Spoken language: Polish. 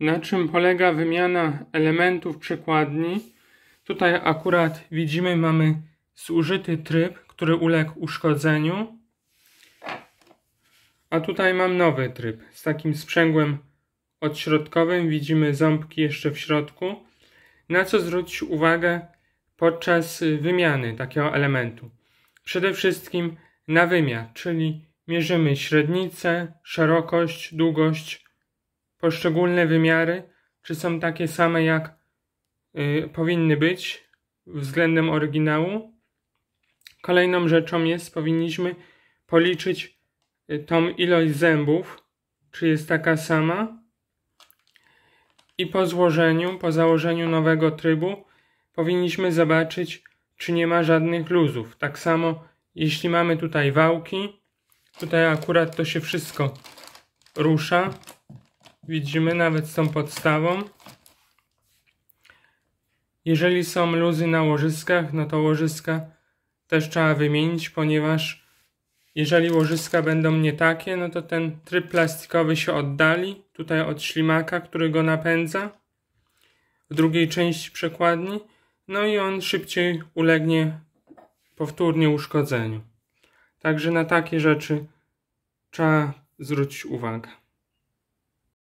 na czym polega wymiana elementów przekładni. Tutaj akurat widzimy, mamy zużyty tryb, który uległ uszkodzeniu. A tutaj mam nowy tryb z takim sprzęgłem odśrodkowym. Widzimy ząbki jeszcze w środku. Na co zwrócić uwagę podczas wymiany takiego elementu? Przede wszystkim na wymiar, czyli mierzymy średnicę, szerokość, długość, poszczególne wymiary, czy są takie same jak y, powinny być względem oryginału. Kolejną rzeczą jest, powinniśmy policzyć y, tą ilość zębów, czy jest taka sama. I po złożeniu, po założeniu nowego trybu, powinniśmy zobaczyć, czy nie ma żadnych luzów. Tak samo, jeśli mamy tutaj wałki, tutaj akurat to się wszystko rusza, Widzimy nawet z tą podstawą. Jeżeli są luzy na łożyskach, no to łożyska też trzeba wymienić, ponieważ jeżeli łożyska będą nie takie, no to ten tryb plastikowy się oddali, tutaj od ślimaka, który go napędza, w drugiej części przekładni, no i on szybciej ulegnie powtórnie uszkodzeniu. Także na takie rzeczy trzeba zwrócić uwagę.